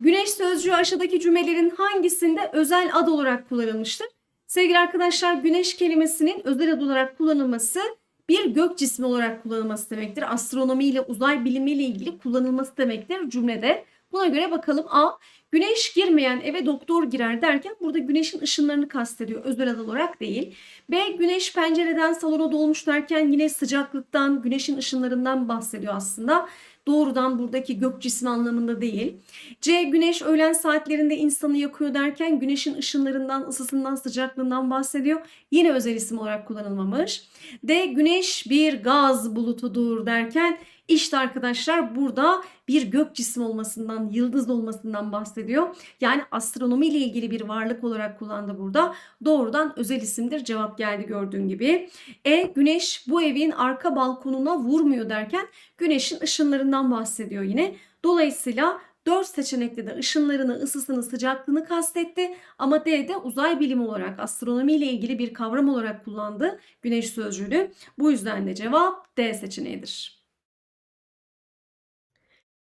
Güneş sözcüğü aşağıdaki cümlelerin hangisinde özel ad olarak kullanılmıştır? Sevgili arkadaşlar güneş kelimesinin özel ad olarak kullanılması bir gök cismi olarak kullanılması demektir. Astronomi ile uzay bilimi ile ilgili kullanılması demektir cümlede. Buna göre bakalım A. Güneş girmeyen eve doktor girer derken burada güneşin ışınlarını kastediyor. Özel ad olarak değil. B. Güneş pencereden salona dolmuş derken yine sıcaklıktan, güneşin ışınlarından bahsediyor aslında doğrudan buradaki gök cismi anlamında değil. C. Güneş öğlen saatlerinde insanı yakıyor derken güneşin ışınlarından, ısısından, sıcaklığından bahsediyor. Yine özel isim olarak kullanılmamış. D. Güneş bir gaz bulutudur derken işte arkadaşlar burada bir gök cismi olmasından, yıldız olmasından bahsediyor. Yani astronomi ile ilgili bir varlık olarak kullandı burada. Doğrudan özel isimdir. Cevap geldi gördüğün gibi. E güneş bu evin arka balkonuna vurmuyor derken güneşin ışınlarından bahsediyor yine. Dolayısıyla dört seçenekte de ışınlarını, ısısını, sıcaklığını kastetti ama D de uzay bilimi olarak astronomi ile ilgili bir kavram olarak kullandı güneş sözcüğünü. Bu yüzden de cevap D seçeneğidir.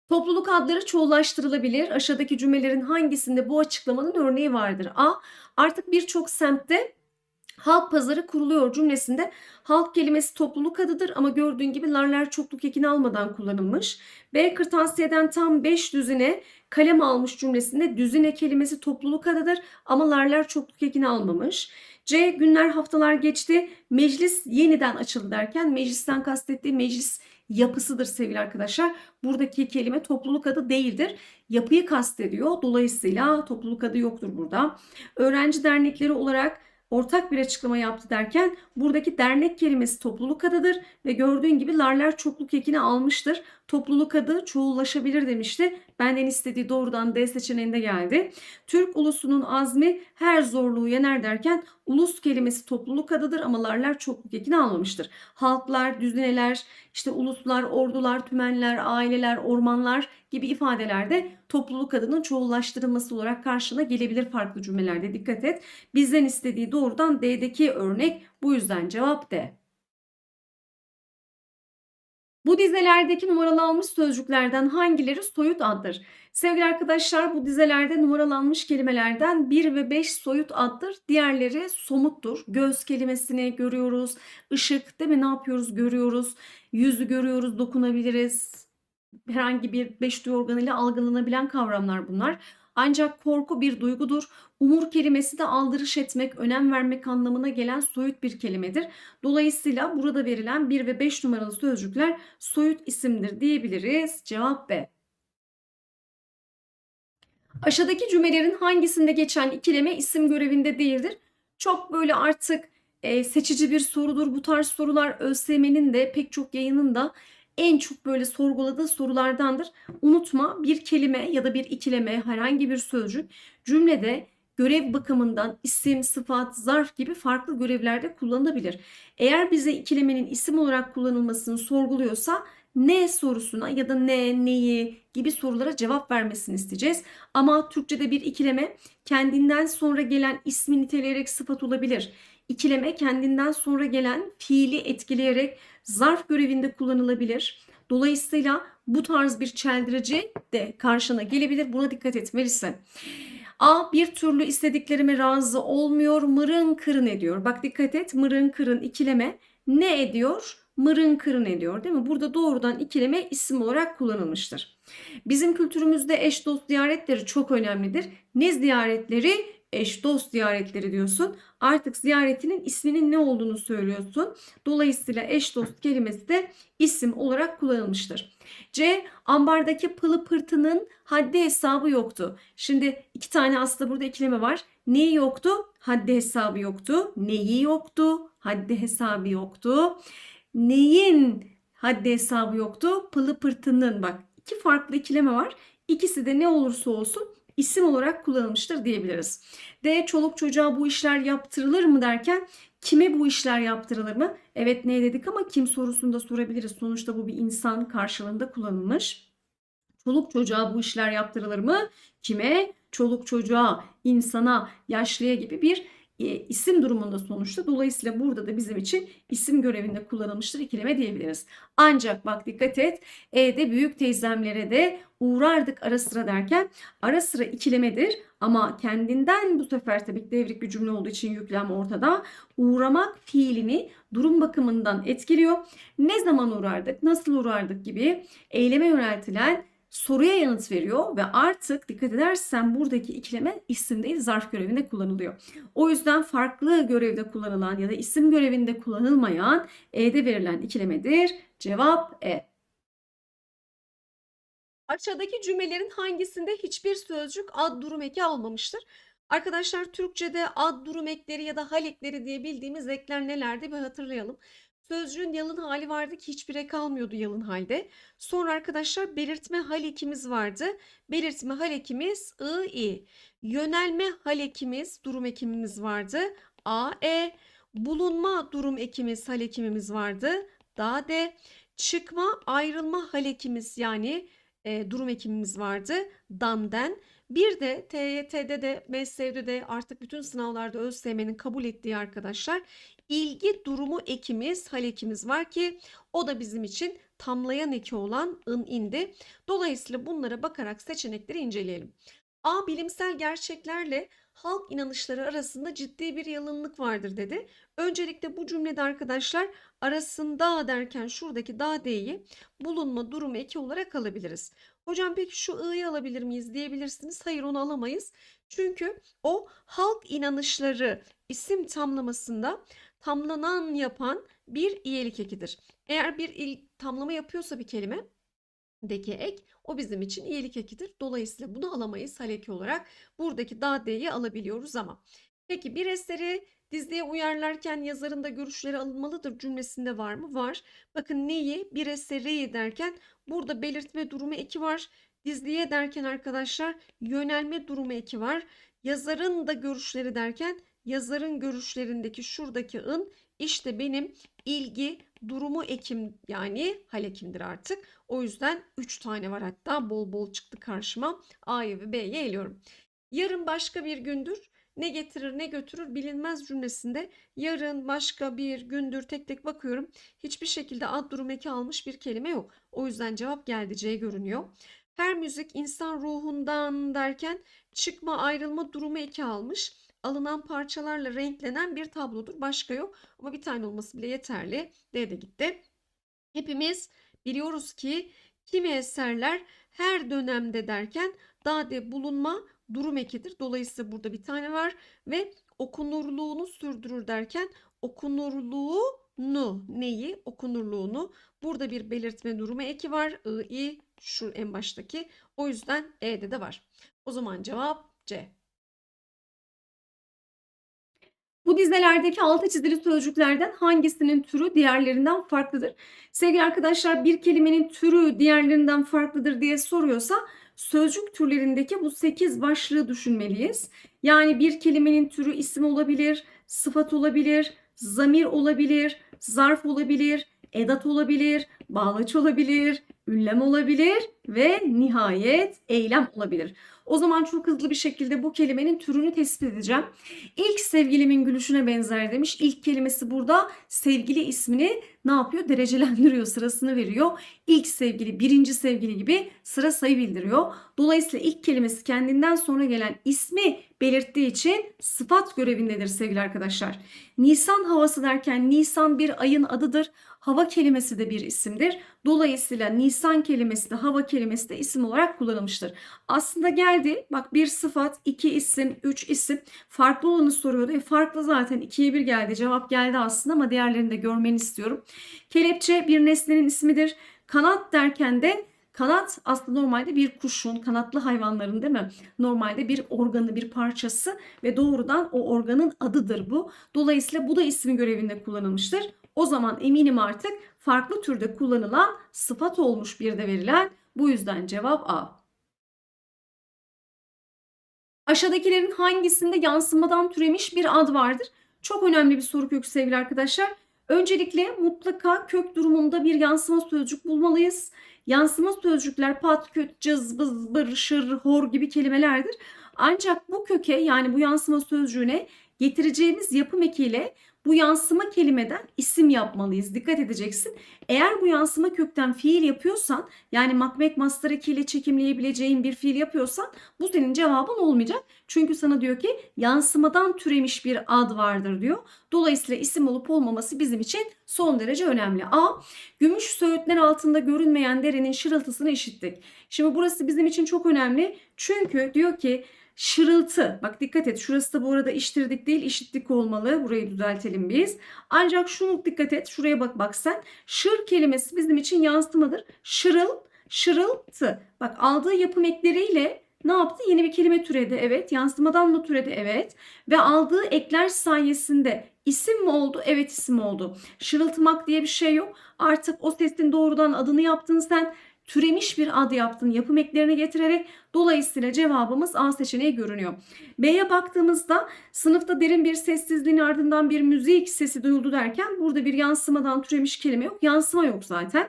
Topluluk adları çoğullaştırılabilir. Aşağıdaki cümlelerin hangisinde bu açıklamanın örneği vardır? A. Artık birçok semtte Halk pazarı kuruluyor cümlesinde halk kelimesi topluluk adıdır ama gördüğün gibi larler çokluk ekini almadan kullanılmış. B kırtasiyeden tam 5 düzine kalem almış cümlesinde düzine kelimesi topluluk adıdır ama larler çokluk ekini almamış. C günler haftalar geçti meclis yeniden açıldı derken meclisten kastettiği meclis yapısıdır sevgili arkadaşlar. Buradaki kelime topluluk adı değildir. Yapıyı kastediyor. Dolayısıyla topluluk adı yoktur burada. Öğrenci dernekleri olarak ortak bir açıklama yaptı derken buradaki dernek kelimesi topluluk adıdır ve gördüğün gibi larlar çokluk ekini almıştır. Topluluk adı çoğullaşabilir demişti. Benden istediği doğrudan D seçeneğinde geldi. Türk ulusunun azmi her zorluğu yener derken ulus kelimesi topluluk adıdır ama larlar çokluk ekini almamıştır. Halklar, düzineler, işte uluslar, ordular, tümenler, aileler, ormanlar gibi ifadelerde topluluk adının çoğullaştırılması olarak karşına gelebilir farklı cümlelerde dikkat et. Bizden istediği doğrudan D'deki örnek bu yüzden cevap D. Bu dizelerdeki numaralanmış sözcüklerden hangileri soyut addır? Sevgili arkadaşlar bu dizelerde numaralanmış kelimelerden 1 ve 5 soyut addır. Diğerleri somuttur. Göz kelimesini görüyoruz. Işık değil mi ne yapıyoruz görüyoruz. Yüzü görüyoruz dokunabiliriz herhangi bir beş duyu organıyla algılanabilen kavramlar bunlar. Ancak korku bir duygudur. Umur kelimesi de aldırış etmek, önem vermek anlamına gelen soyut bir kelimedir. Dolayısıyla burada verilen 1 ve 5 numaralı sözcükler soyut isimdir diyebiliriz. Cevap B. Aşağıdaki cümlelerin hangisinde geçen ikileme isim görevinde değildir? Çok böyle artık e, seçici bir sorudur bu tarz sorular. ÖSYM'nin de pek çok yayının da en çok böyle sorguladığı sorulardandır. Unutma bir kelime ya da bir ikileme herhangi bir sözcük cümlede görev bakımından isim, sıfat, zarf gibi farklı görevlerde kullanılabilir. Eğer bize ikilemenin isim olarak kullanılmasını sorguluyorsa ne sorusuna ya da ne, neyi gibi sorulara cevap vermesini isteyeceğiz. Ama Türkçe'de bir ikileme kendinden sonra gelen ismi niteleyerek sıfat olabilir. İkileme kendinden sonra gelen fiili etkileyerek zarf görevinde kullanılabilir. Dolayısıyla bu tarz bir çeldirici de karşına gelebilir. Buna dikkat etmelisin. A bir türlü istediklerime razı olmuyor. Mırın kırın ediyor. Bak dikkat et. Mırın kırın ikileme ne ediyor? Mırın kırın ediyor değil mi? Burada doğrudan ikileme isim olarak kullanılmıştır. Bizim kültürümüzde eş dost ziyaretleri çok önemlidir. Ne ziyaretleri? eş dost ziyaretleri diyorsun. Artık ziyaretinin isminin ne olduğunu söylüyorsun. Dolayısıyla eş dost kelimesi de isim olarak kullanılmıştır. C. Ambardaki pılı pırtının haddi hesabı yoktu. Şimdi iki tane aslında burada ikileme var. Neyi yoktu? Haddi hesabı yoktu. Neyi yoktu? Haddi hesabı yoktu. Neyin haddi hesabı yoktu? Pılı pırtının bak iki farklı ikileme var. İkisi de ne olursa olsun isim olarak kullanılmıştır diyebiliriz. D. Çoluk çocuğa bu işler yaptırılır mı derken kime bu işler yaptırılır mı? Evet ne dedik ama kim sorusunu da sorabiliriz. Sonuçta bu bir insan karşılığında kullanılmış. Çoluk çocuğa bu işler yaptırılır mı? Kime? Çoluk çocuğa, insana, yaşlıya gibi bir e, isim durumunda sonuçta. Dolayısıyla burada da bizim için isim görevinde kullanılmıştır ikileme diyebiliriz. Ancak bak dikkat et E'de büyük teyzemlere de uğrardık ara sıra derken ara sıra ikilemedir ama kendinden bu sefer tabii ki devrik bir cümle olduğu için yüklem ortada. Uğramak fiilini durum bakımından etkiliyor. Ne zaman uğrardık, nasıl uğrardık gibi eyleme yöneltilen soruya yanıt veriyor ve artık dikkat edersen buradaki ikileme isim değil zarf görevinde kullanılıyor. O yüzden farklı görevde kullanılan ya da isim görevinde kullanılmayan e'de verilen ikilemedir. Cevap e. Aşağıdaki cümlelerin hangisinde hiçbir sözcük ad durum eki almamıştır? Arkadaşlar Türkçe'de ad durum ekleri ya da hal ekleri diye bildiğimiz ekler nelerdi bir hatırlayalım. Sözcüğün yalın hali vardı ki hiçbire kalmıyordu yalın halde. Sonra arkadaşlar belirtme hal ekimiz vardı. Belirtme hal ekimiz ı, i. Yönelme hal ekimiz, durum ekimimiz vardı. a, e. Bulunma durum ekimiz, hal ekimimiz vardı. da, D. Çıkma, ayrılma hal ekimiz yani e, durum ekimimiz vardı. Danden. Bir de TYT'de de, MSV'de de artık bütün sınavlarda ÖSYM'nin kabul ettiği arkadaşlar ilgi durumu ekimiz, hal ekimiz var ki o da bizim için tamlayan eki olan ın indi. Dolayısıyla bunlara bakarak seçenekleri inceleyelim. A bilimsel gerçeklerle halk inanışları arasında ciddi bir yalınlık vardır dedi. Öncelikle bu cümlede arkadaşlar arasında derken şuradaki da d'yi bulunma durumu eki olarak alabiliriz. Hocam peki şu ı'yı alabilir miyiz diyebilirsiniz. Hayır onu alamayız. Çünkü o halk inanışları isim tamlamasında tamlanan yapan bir iyelik ekidir. Eğer bir il, tamlama yapıyorsa bir kelime deki ek o bizim için iyelik ekidir. Dolayısıyla bunu alamayız haleki olarak. Buradaki da d'yi alabiliyoruz ama. Peki bir eseri dizliğe uyarlarken yazarın da görüşleri alınmalıdır cümlesinde var mı? Var. Bakın neyi? Bir eseri derken burada belirtme durumu eki var. Dizliğe derken arkadaşlar yönelme durumu eki var. Yazarın da görüşleri derken yazarın görüşlerindeki şuradaki ın işte benim ilgi durumu ekim yani hal ekimdir artık. O yüzden 3 tane var hatta bol bol çıktı karşıma. A'yı ve B'yi eliyorum. Yarın başka bir gündür ne getirir ne götürür bilinmez cümlesinde yarın başka bir gündür tek tek bakıyorum. Hiçbir şekilde ad durum eki almış bir kelime yok. O yüzden cevap geldi C görünüyor. Her müzik insan ruhundan derken çıkma ayrılma durumu eki almış alınan parçalarla renklenen bir tablodur. Başka yok ama bir tane olması bile yeterli. D de gitti. Hepimiz biliyoruz ki kimi eserler her dönemde derken dade bulunma durum ekidir. Dolayısıyla burada bir tane var ve okunurluğunu sürdürür derken okunurluğunu neyi okunurluğunu burada bir belirtme durumu eki var. I, I şu en baştaki. O yüzden E'de de var. O zaman cevap C. Bu dizelerdeki altı çizili sözcüklerden hangisinin türü diğerlerinden farklıdır? Sevgili arkadaşlar bir kelimenin türü diğerlerinden farklıdır diye soruyorsa sözcük türlerindeki bu sekiz başlığı düşünmeliyiz. Yani bir kelimenin türü isim olabilir, sıfat olabilir, zamir olabilir, zarf olabilir, edat olabilir, bağlaç olabilir, ünlem olabilir ve nihayet eylem olabilir. O zaman çok hızlı bir şekilde bu kelimenin türünü tespit edeceğim. İlk sevgilimin gülüşüne benzer demiş. İlk kelimesi burada sevgili ismini ne yapıyor? Derecelendiriyor, sırasını veriyor. İlk sevgili, birinci sevgili gibi sıra sayı bildiriyor. Dolayısıyla ilk kelimesi kendinden sonra gelen ismi belirttiği için sıfat görevindedir sevgili arkadaşlar. Nisan havası derken Nisan bir ayın adıdır. Hava kelimesi de bir isimdir. Dolayısıyla Nisan kelimesi de hava kelimesi de isim olarak kullanılmıştır. Aslında geldi bak bir sıfat, iki isim, üç isim farklı olanı soruyordu. E farklı zaten ikiye bir geldi cevap geldi aslında ama diğerlerini de görmeni istiyorum. Kelepçe bir nesnenin ismidir. Kanat derken de Kanat aslında normalde bir kuşun, kanatlı hayvanların değil mi? Normalde bir organı, bir parçası ve doğrudan o organın adıdır bu. Dolayısıyla bu da isim görevinde kullanılmıştır o zaman eminim artık farklı türde kullanılan sıfat olmuş bir de verilen. Bu yüzden cevap A. Aşağıdakilerin hangisinde yansımadan türemiş bir ad vardır? Çok önemli bir soru kökü sevgili arkadaşlar. Öncelikle mutlaka kök durumunda bir yansıma sözcük bulmalıyız. Yansıma sözcükler pat, köt, cız, bız, bır, şır, hor gibi kelimelerdir. Ancak bu köke yani bu yansıma sözcüğüne getireceğimiz yapım ekiyle bu yansıma kelimeden isim yapmalıyız. Dikkat edeceksin. Eğer bu yansıma kökten fiil yapıyorsan yani makmek master ile çekimleyebileceğin bir fiil yapıyorsan bu senin cevabın olmayacak. Çünkü sana diyor ki yansımadan türemiş bir ad vardır diyor. Dolayısıyla isim olup olmaması bizim için son derece önemli. A. Gümüş söğütler altında görünmeyen derenin şırıltısını işittik. Şimdi burası bizim için çok önemli. Çünkü diyor ki Şırıltı. Bak dikkat et. Şurası da bu arada iştirdik değil işittik olmalı. Burayı düzeltelim biz. Ancak şunu dikkat et. Şuraya bak bak sen. Şır kelimesi bizim için yansımadır. Şırıl, şırıltı. Bak aldığı yapım ekleriyle ne yaptı? Yeni bir kelime türedi. Evet. Yansımadan mı türedi? Evet. Ve aldığı ekler sayesinde isim mi oldu? Evet isim oldu. Şırıltmak diye bir şey yok. Artık o sesin doğrudan adını yaptın sen türemiş bir ad yaptın yapım eklerini getirerek dolayısıyla cevabımız A seçeneği görünüyor. B'ye baktığımızda sınıfta derin bir sessizliğin ardından bir müzik sesi duyuldu derken burada bir yansımadan türemiş kelime yok. Yansıma yok zaten.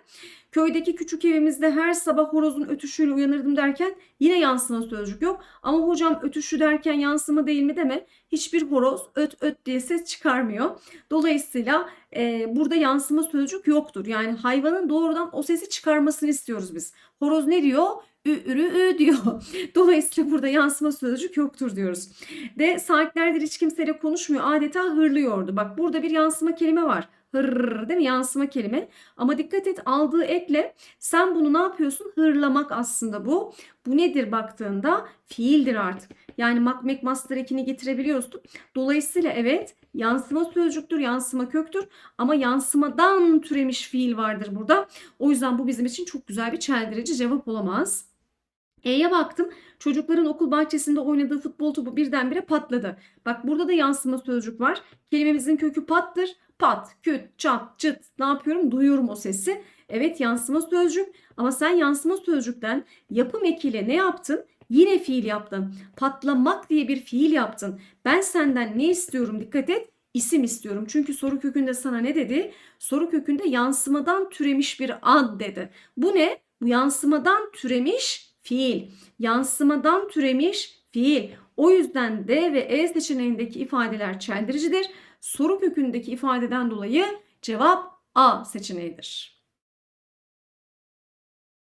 Köydeki küçük evimizde her sabah horozun ötüşüyle uyanırdım derken yine yansıma sözcük yok. Ama hocam ötüşü derken yansıma değil mi deme. Hiçbir horoz öt öt diye ses çıkarmıyor. Dolayısıyla e, burada yansıma sözcük yoktur. Yani hayvanın doğrudan o sesi çıkarmasını istiyoruz biz. Horoz ne diyor? ü, ürü, ü diyor. Dolayısıyla burada yansıma sözcük yoktur diyoruz. De saatlerdir hiç kimseyle konuşmuyor adeta hırlıyordu. Bak burada bir yansıma kelime var hır değil mi? Yansıma kelime. Ama dikkat et aldığı ekle sen bunu ne yapıyorsun? Hırlamak aslında bu. Bu nedir baktığında? Fiildir artık. Yani makmek master ekini getirebiliyorsun. Dolayısıyla evet yansıma sözcüktür, yansıma köktür ama yansımadan türemiş fiil vardır burada. O yüzden bu bizim için çok güzel bir çeldirici cevap olamaz. E'ye baktım. Çocukların okul bahçesinde oynadığı futbol topu birdenbire patladı. Bak burada da yansıma sözcük var. Kelimemizin kökü pattır pat, küt, çat, çıt ne yapıyorum? Duyuyorum o sesi. Evet yansıma sözcük ama sen yansıma sözcükten yapım ekiyle ne yaptın? Yine fiil yaptın. Patlamak diye bir fiil yaptın. Ben senden ne istiyorum dikkat et isim istiyorum. Çünkü soru kökünde sana ne dedi? Soru kökünde yansımadan türemiş bir ad dedi. Bu ne? Bu yansımadan türemiş fiil. Yansımadan türemiş fiil. O yüzden D ve E seçeneğindeki ifadeler çeldiricidir soru kökündeki ifadeden dolayı cevap A seçeneğidir.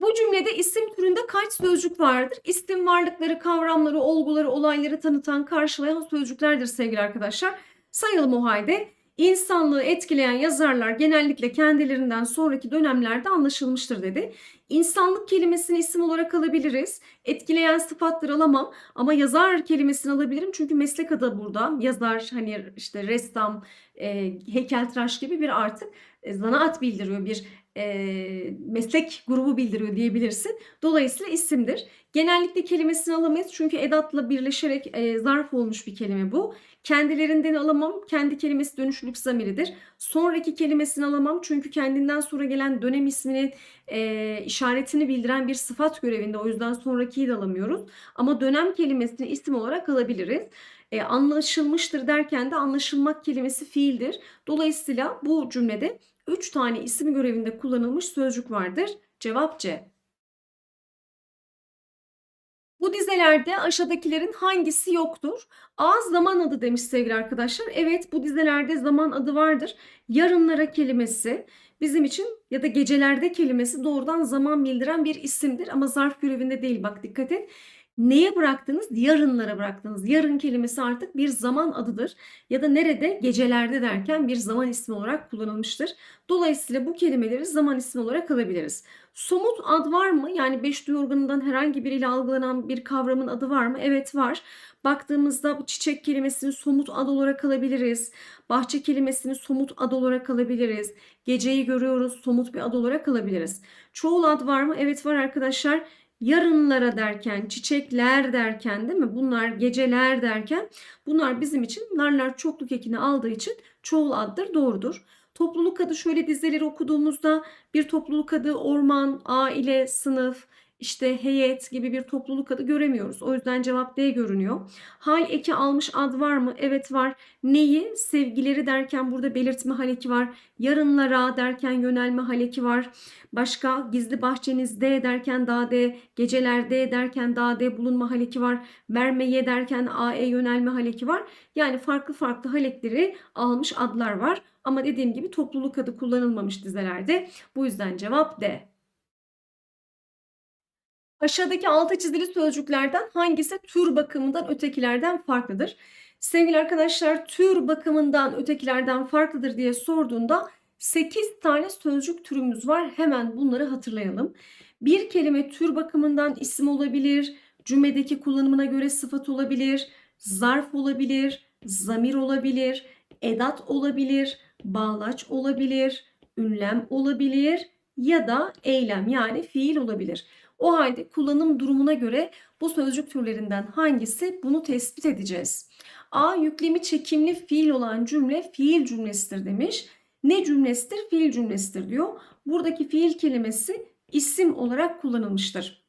Bu cümlede isim türünde kaç sözcük vardır? İsim varlıkları, kavramları, olguları, olayları tanıtan, karşılayan sözcüklerdir sevgili arkadaşlar. Sayalım o halde. İnsanlığı etkileyen yazarlar genellikle kendilerinden sonraki dönemlerde anlaşılmıştır dedi. İnsanlık kelimesini isim olarak alabiliriz. Etkileyen sıfattır alamam ama yazar kelimesini alabilirim. Çünkü meslek adı burada. Yazar hani işte ressam, e, heykeltıraş gibi bir artık e, zanaat bildiriyor bir e, meslek grubu bildiriyor diyebilirsin. Dolayısıyla isimdir. Genellikle kelimesini alamayız çünkü edatla birleşerek e, zarf olmuş bir kelime bu. Kendilerinden alamam. Kendi kelimesi dönüşlülük zamiridir. Sonraki kelimesini alamam çünkü kendinden sonra gelen dönem isminin e, işaretini bildiren bir sıfat görevinde. O yüzden sonrakiyi de alamıyoruz. Ama dönem kelimesini isim olarak alabiliriz. E, anlaşılmıştır derken de anlaşılmak kelimesi fiildir. Dolayısıyla bu cümlede 3 tane isim görevinde kullanılmış sözcük vardır. Cevap C. Bu dizelerde aşağıdakilerin hangisi yoktur? A zaman adı demiş sevgili arkadaşlar. Evet bu dizelerde zaman adı vardır. Yarınlara kelimesi bizim için ya da gecelerde kelimesi doğrudan zaman bildiren bir isimdir ama zarf görevinde değil bak dikkat et neye bıraktınız? Yarınlara bıraktınız. Yarın kelimesi artık bir zaman adıdır ya da nerede gecelerde derken bir zaman ismi olarak kullanılmıştır. Dolayısıyla bu kelimeleri zaman ismi olarak alabiliriz. Somut ad var mı? Yani beş duyu herhangi biriyle algılanan bir kavramın adı var mı? Evet var. Baktığımızda bu çiçek kelimesini somut ad olarak alabiliriz. Bahçe kelimesini somut ad olarak alabiliriz. Geceyi görüyoruz somut bir ad olarak alabiliriz. Çoğul ad var mı? Evet var arkadaşlar yarınlara derken, çiçekler derken değil mi? Bunlar geceler derken bunlar bizim için larlar çokluk ekini aldığı için çoğul addır doğrudur. Topluluk adı şöyle dizeleri okuduğumuzda bir topluluk adı orman, aile, sınıf, işte heyet gibi bir topluluk adı göremiyoruz. O yüzden cevap D görünüyor. Hal eki almış ad var mı? Evet var. Neyi? Sevgileri derken burada belirtme hal eki var. Yarınlara derken yönelme hal eki var. Başka gizli bahçeniz D derken da D. Geceler D derken da D bulunma hal eki var. Vermeye derken a e yönelme hal eki var. Yani farklı farklı hal ekleri almış adlar var. Ama dediğim gibi topluluk adı kullanılmamış dizelerde. Bu yüzden cevap D. Aşağıdaki altı çizili sözcüklerden hangisi tür bakımından ötekilerden farklıdır? Sevgili arkadaşlar tür bakımından ötekilerden farklıdır diye sorduğunda 8 tane sözcük türümüz var. Hemen bunları hatırlayalım. Bir kelime tür bakımından isim olabilir, cümledeki kullanımına göre sıfat olabilir, zarf olabilir, zamir olabilir, edat olabilir, bağlaç olabilir, ünlem olabilir ya da eylem yani fiil olabilir. O halde kullanım durumuna göre bu sözcük türlerinden hangisi bunu tespit edeceğiz. A yüklemi çekimli fiil olan cümle fiil cümlesidir demiş. Ne cümlesidir? Fiil cümlesidir diyor. Buradaki fiil kelimesi isim olarak kullanılmıştır.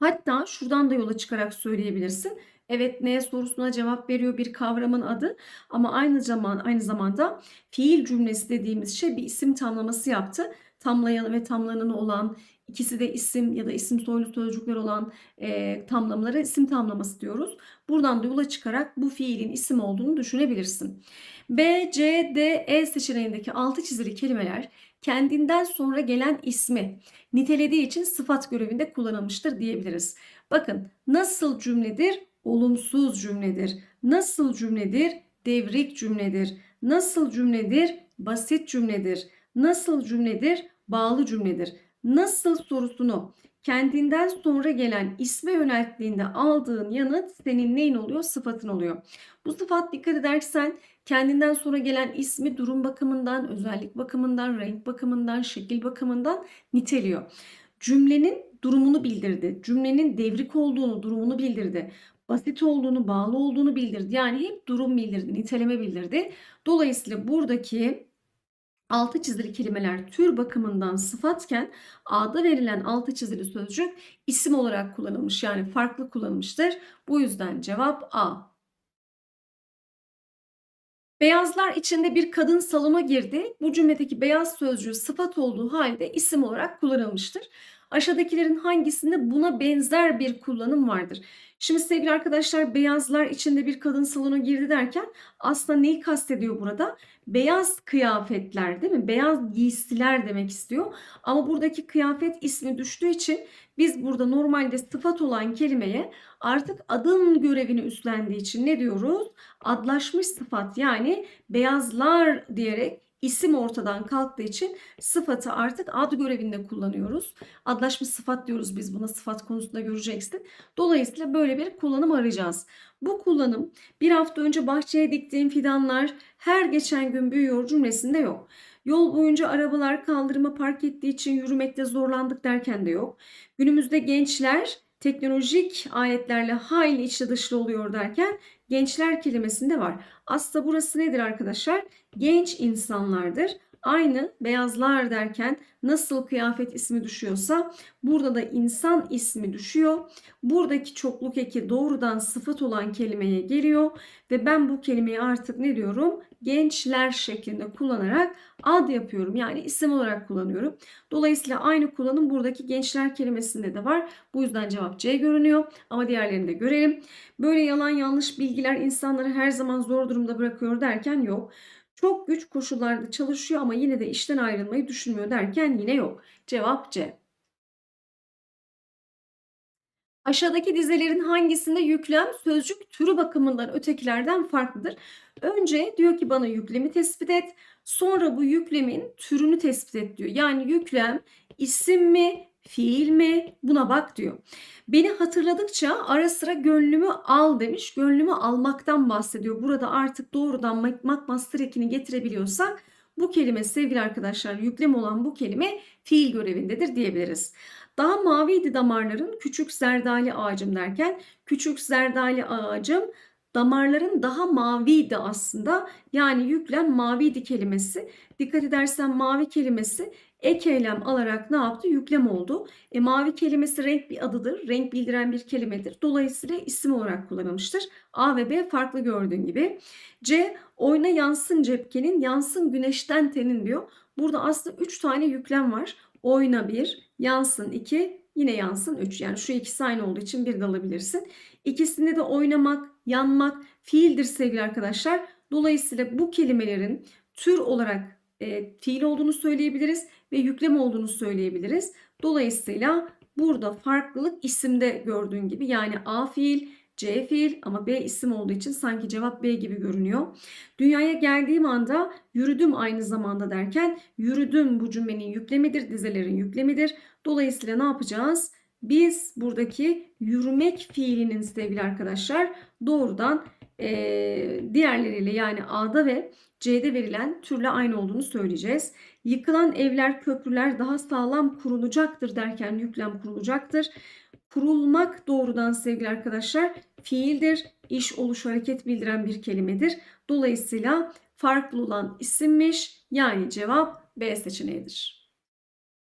Hatta şuradan da yola çıkarak söyleyebilirsin. Evet ne sorusuna cevap veriyor bir kavramın adı ama aynı zaman aynı zamanda fiil cümlesi dediğimiz şey bir isim tanımlaması yaptı tamlayan ve tamlananı olan ikisi de isim ya da isim soylu sözcükler olan e, tamlamalara isim tamlaması diyoruz. Buradan da yola çıkarak bu fiilin isim olduğunu düşünebilirsin. B, C, D, E seçeneğindeki altı çizili kelimeler kendinden sonra gelen ismi nitelediği için sıfat görevinde kullanılmıştır diyebiliriz. Bakın nasıl cümledir? Olumsuz cümledir. Nasıl cümledir? Devrik cümledir. Nasıl cümledir? Basit cümledir nasıl cümledir? Bağlı cümledir. Nasıl sorusunu kendinden sonra gelen isme yönelttiğinde aldığın yanıt senin neyin oluyor? Sıfatın oluyor. Bu sıfat dikkat edersen kendinden sonra gelen ismi durum bakımından, özellik bakımından, renk bakımından, şekil bakımından niteliyor. Cümlenin durumunu bildirdi. Cümlenin devrik olduğunu, durumunu bildirdi. Basit olduğunu, bağlı olduğunu bildirdi. Yani hep durum bildirdi, niteleme bildirdi. Dolayısıyla buradaki altı çizili kelimeler tür bakımından sıfatken A'da verilen altı çizili sözcük isim olarak kullanılmış yani farklı kullanılmıştır. Bu yüzden cevap A. Beyazlar içinde bir kadın salona girdi. Bu cümledeki beyaz sözcüğü sıfat olduğu halde isim olarak kullanılmıştır. Aşağıdakilerin hangisinde buna benzer bir kullanım vardır? Şimdi sevgili arkadaşlar beyazlar içinde bir kadın salona girdi derken aslında neyi kastediyor burada? Beyaz kıyafetler değil mi? Beyaz giysiler demek istiyor. Ama buradaki kıyafet ismi düştüğü için biz burada normalde sıfat olan kelimeye artık adın görevini üstlendiği için ne diyoruz? Adlaşmış sıfat yani beyazlar diyerek isim ortadan kalktığı için sıfatı artık ad görevinde kullanıyoruz. Adlaşmış sıfat diyoruz biz buna sıfat konusunda göreceksin. Dolayısıyla böyle bir kullanım arayacağız. Bu kullanım bir hafta önce bahçeye diktiğim fidanlar her geçen gün büyüyor cümlesinde yok. Yol boyunca arabalar kaldırıma park ettiği için yürümekte zorlandık derken de yok. Günümüzde gençler teknolojik aletlerle hayli içli dışlı oluyor derken gençler kelimesinde var. Aslında burası nedir arkadaşlar? Genç insanlardır. Aynı beyazlar derken nasıl kıyafet ismi düşüyorsa burada da insan ismi düşüyor. Buradaki çokluk eki doğrudan sıfat olan kelimeye geliyor ve ben bu kelimeyi artık ne diyorum? gençler şeklinde kullanarak ad yapıyorum. Yani isim olarak kullanıyorum. Dolayısıyla aynı kullanım buradaki gençler kelimesinde de var. Bu yüzden cevap C görünüyor. Ama diğerlerini de görelim. Böyle yalan yanlış bilgiler insanları her zaman zor durumda bırakıyor derken yok. Çok güç koşullarda çalışıyor ama yine de işten ayrılmayı düşünmüyor derken yine yok. Cevap C. Aşağıdaki dizelerin hangisinde yüklem sözcük türü bakımından ötekilerden farklıdır? Önce diyor ki bana yüklemi tespit et. Sonra bu yüklemin türünü tespit et diyor. Yani yüklem isim mi, fiil mi buna bak diyor. Beni hatırladıkça ara sıra gönlümü al demiş. Gönlümü almaktan bahsediyor. Burada artık doğrudan McMaster ekini getirebiliyorsak bu kelime sevgili arkadaşlar yüklem olan bu kelime fiil görevindedir diyebiliriz. Daha maviydi damarların küçük zerdali ağacım derken küçük zerdali ağacım damarların daha maviydi aslında. Yani yüklem maviydi kelimesi. Dikkat edersen mavi kelimesi ek eylem alarak ne yaptı? Yüklem oldu. E, mavi kelimesi renk bir adıdır. Renk bildiren bir kelimedir. Dolayısıyla isim olarak kullanılmıştır. A ve B farklı gördüğün gibi. C oyna yansın cepkenin, yansın güneşten tenin diyor. Burada aslında 3 tane yüklem var. Oyna 1, yansın 2, Yine yansın 3. Yani şu ikisi aynı olduğu için bir de alabilirsin. İkisinde de oynamak, yanmak fiildir sevgili arkadaşlar. Dolayısıyla bu kelimelerin tür olarak e, fiil olduğunu söyleyebiliriz ve yüklem olduğunu söyleyebiliriz. Dolayısıyla burada farklılık isimde gördüğün gibi yani a fiil, C fiil ama B isim olduğu için sanki cevap B gibi görünüyor. Dünyaya geldiğim anda yürüdüm aynı zamanda derken yürüdüm bu cümlenin yüklemidir, dizelerin yüklemidir. Dolayısıyla ne yapacağız? Biz buradaki yürümek fiilinin sevgili arkadaşlar doğrudan e, diğerleriyle yani A'da ve C'de verilen türle aynı olduğunu söyleyeceğiz. Yıkılan evler, köprüler daha sağlam kurulacaktır derken yüklem kurulacaktır. Kurulmak doğrudan sevgili arkadaşlar fiildir. İş oluş hareket bildiren bir kelimedir. Dolayısıyla farklı olan isimmiş. Yani cevap B seçeneğidir.